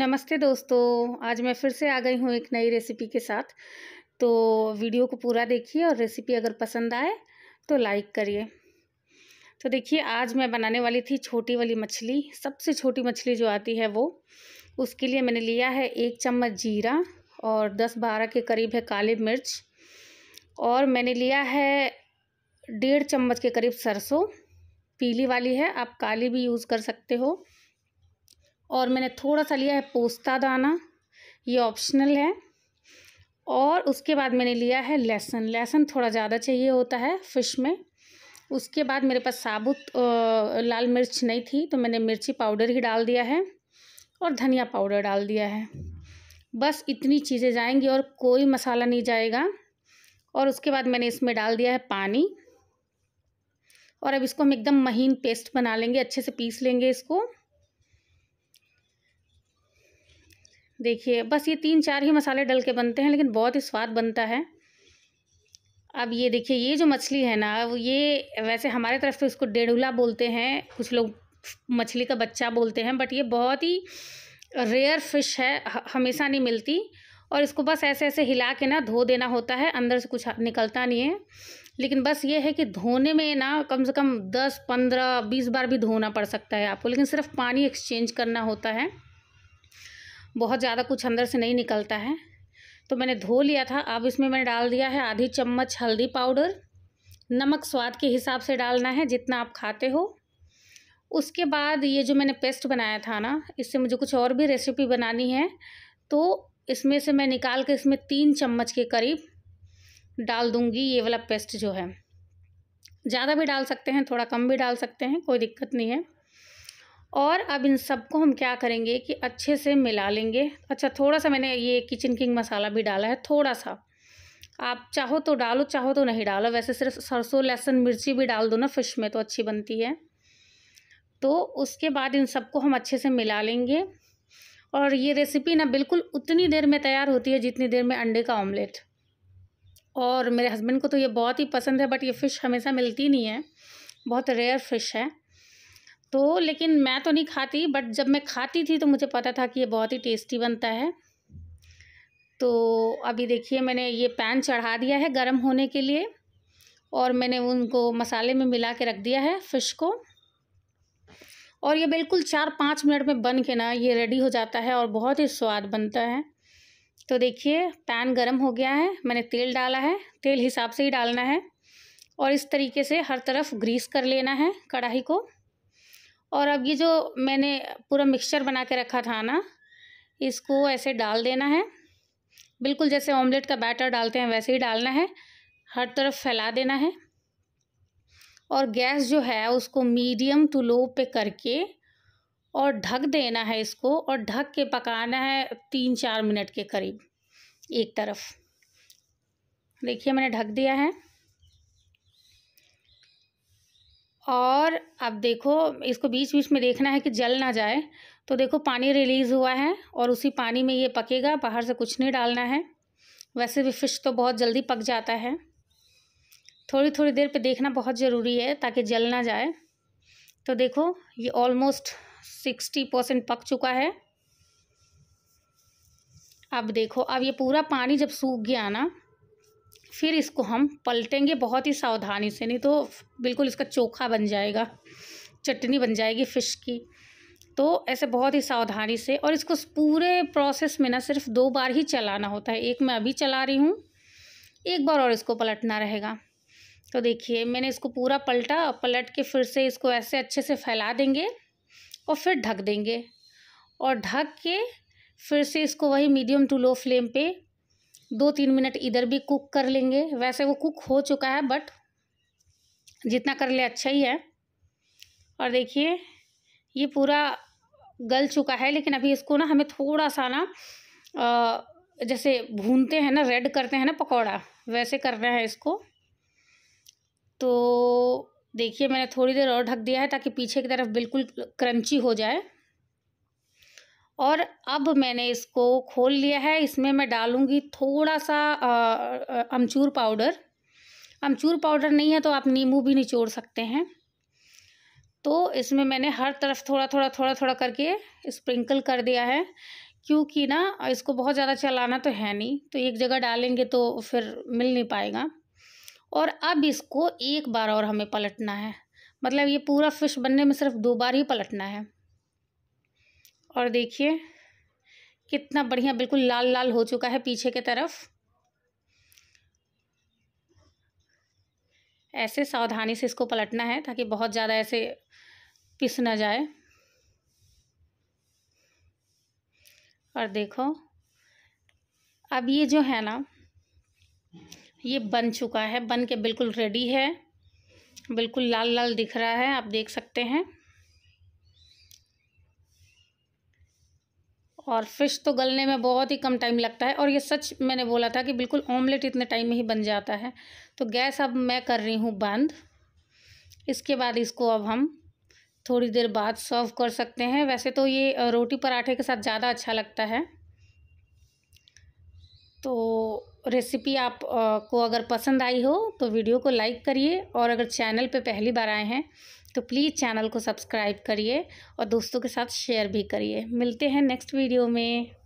नमस्ते दोस्तों आज मैं फिर से आ गई हूँ एक नई रेसिपी के साथ तो वीडियो को पूरा देखिए और रेसिपी अगर पसंद आए तो लाइक करिए तो देखिए आज मैं बनाने वाली थी छोटी वाली मछली सबसे छोटी मछली जो आती है वो उसके लिए मैंने लिया है एक चम्मच जीरा और दस बारह के करीब है काली मिर्च और मैंने लिया है डेढ़ चम्मच के करीब सरसों पीली वाली है आप काली भी यूज़ कर सकते हो और मैंने थोड़ा सा लिया है पोस्ता दाना ये ऑप्शनल है और उसके बाद मैंने लिया है लहसुन लहसुन थोड़ा ज़्यादा चाहिए होता है फ़िश में उसके बाद मेरे पास साबुत लाल मिर्च नहीं थी तो मैंने मिर्ची पाउडर ही डाल दिया है और धनिया पाउडर डाल दिया है बस इतनी चीज़ें जाएंगी और कोई मसाला नहीं जाएगा और उसके बाद मैंने इसमें डाल दिया है पानी और अब इसको हम एकदम महीन पेस्ट बना लेंगे अच्छे से पीस लेंगे इसको देखिए बस ये तीन चार ही मसाले डल के बनते हैं लेकिन बहुत ही स्वाद बनता है अब ये देखिए ये जो मछली है ना ये वैसे हमारे तरफ तो इसको डेढ़ूला बोलते हैं कुछ लोग मछली का बच्चा बोलते हैं बट ये बहुत ही रेयर फिश है हमेशा नहीं मिलती और इसको बस ऐसे ऐसे हिला के ना धो देना होता है अंदर से कुछ निकलता नहीं है लेकिन बस ये है कि धोने में ना कम से कम दस पंद्रह बीस बार भी धोना पड़ सकता है आपको लेकिन सिर्फ पानी एक्सचेंज करना होता है बहुत ज़्यादा कुछ अंदर से नहीं निकलता है तो मैंने धो लिया था अब इसमें मैंने डाल दिया है आधी चम्मच हल्दी पाउडर नमक स्वाद के हिसाब से डालना है जितना आप खाते हो उसके बाद ये जो मैंने पेस्ट बनाया था ना इससे मुझे कुछ और भी रेसिपी बनानी है तो इसमें से मैं निकाल के इसमें तीन चम्मच के करीब डाल दूँगी ये वाला पेस्ट जो है ज़्यादा भी डाल सकते हैं थोड़ा कम भी डाल सकते हैं कोई दिक्कत नहीं है और अब इन सबको हम क्या करेंगे कि अच्छे से मिला लेंगे अच्छा थोड़ा सा मैंने ये किचन किंग मसाला भी डाला है थोड़ा सा आप चाहो तो डालो चाहो तो नहीं डालो वैसे सिर्फ सरसों लहसुन मिर्ची भी डाल दो ना फ़िश में तो अच्छी बनती है तो उसके बाद इन सबको हम अच्छे से मिला लेंगे और ये रेसिपी ना बिल्कुल उतनी देर में तैयार होती है जितनी देर में अंडे का ऑमलेट और मेरे हस्बैंड को तो ये बहुत ही पसंद है बट ये फ़िश हमेशा मिलती नहीं है बहुत रेयर फ़िश है तो लेकिन मैं तो नहीं खाती बट जब मैं खाती थी तो मुझे पता था कि ये बहुत ही टेस्टी बनता है तो अभी देखिए मैंने ये पैन चढ़ा दिया है गर्म होने के लिए और मैंने उनको मसाले में मिला के रख दिया है फ़िश को और ये बिल्कुल चार पाँच मिनट में बन के ना ये रेडी हो जाता है और बहुत ही स्वाद बनता है तो देखिए पैन गरम हो गया है मैंने तेल डाला है तेल हिसाब से ही डालना है और इस तरीके से हर तरफ ग्रीस कर लेना है कढ़ाई को और अब ये जो मैंने पूरा मिक्सचर बना के रखा था ना इसको ऐसे डाल देना है बिल्कुल जैसे ऑमलेट का बैटर डालते हैं वैसे ही डालना है हर तरफ फैला देना है और गैस जो है उसको मीडियम टू लो पे करके और ढक देना है इसको और ढक के पकाना है तीन चार मिनट के करीब एक तरफ देखिए मैंने ढक दिया है और अब देखो इसको बीच बीच में देखना है कि जल ना जाए तो देखो पानी रिलीज़ हुआ है और उसी पानी में ये पकेगा बाहर से कुछ नहीं डालना है वैसे भी फ़िश तो बहुत जल्दी पक जाता है थोड़ी थोड़ी देर पे देखना बहुत ज़रूरी है ताकि जल ना जाए तो देखो ये ऑलमोस्ट सिक्सटी परसेंट पक चुका है अब देखो अब ये पूरा पानी जब सूख गया ना फिर इसको हम पलटेंगे बहुत ही सावधानी से नहीं तो बिल्कुल इसका चोखा बन जाएगा चटनी बन जाएगी फ़िश की तो ऐसे बहुत ही सावधानी से और इसको पूरे प्रोसेस में ना सिर्फ दो बार ही चलाना होता है एक मैं अभी चला रही हूँ एक बार और इसको पलटना रहेगा तो देखिए मैंने इसको पूरा पलटा पलट के फिर से इसको ऐसे अच्छे से फैला देंगे और फिर ढक देंगे और ढक के फिर से इसको वही मीडियम टू लो फ्लेम पे दो तीन मिनट इधर भी कुक कर लेंगे वैसे वो कुक हो चुका है बट जितना कर ले अच्छा ही है और देखिए ये पूरा गल चुका है लेकिन अभी इसको ना हमें थोड़ा सा ना जैसे भूनते हैं ना रेड करते हैं ना पकौड़ा वैसे करना है इसको तो देखिए मैंने थोड़ी देर और ढक दिया है ताकि पीछे की तरफ बिल्कुल क्रंची हो जाए और अब मैंने इसको खोल लिया है इसमें मैं डालूँगी थोड़ा सा अमचूर पाउडर अमचूर पाउडर नहीं है तो आप नींबू भी निचोड़ सकते हैं तो इसमें मैंने हर तरफ थोड़ा थोड़ा थोड़ा थोड़ा करके स्प्रिंकल कर दिया है क्योंकि ना इसको बहुत ज़्यादा चलाना तो है नहीं तो एक जगह डालेंगे तो फिर मिल नहीं पाएगा और अब इसको एक बार और हमें पलटना है मतलब ये पूरा फिश बनने में सिर्फ दो बार ही पलटना है और देखिए कितना बढ़िया बिल्कुल लाल लाल हो चुका है पीछे के तरफ ऐसे सावधानी से इसको पलटना है ताकि बहुत ज़्यादा ऐसे पिस ना जाए और देखो अब ये जो है ना ये बन चुका है बन के बिल्कुल रेडी है बिल्कुल लाल लाल दिख रहा है आप देख सकते हैं और फ़िश तो गलने में बहुत ही कम टाइम लगता है और ये सच मैंने बोला था कि बिल्कुल ऑमलेट इतने टाइम में ही बन जाता है तो गैस अब मैं कर रही हूँ बंद इसके बाद इसको अब हम थोड़ी देर बाद सर्व कर सकते हैं वैसे तो ये रोटी पराठे के साथ ज़्यादा अच्छा लगता है तो रेसिपी आप को अगर पसंद आई हो तो वीडियो को लाइक करिए और अगर चैनल पे पहली बार आए हैं तो प्लीज़ चैनल को सब्सक्राइब करिए और दोस्तों के साथ शेयर भी करिए मिलते हैं नेक्स्ट वीडियो में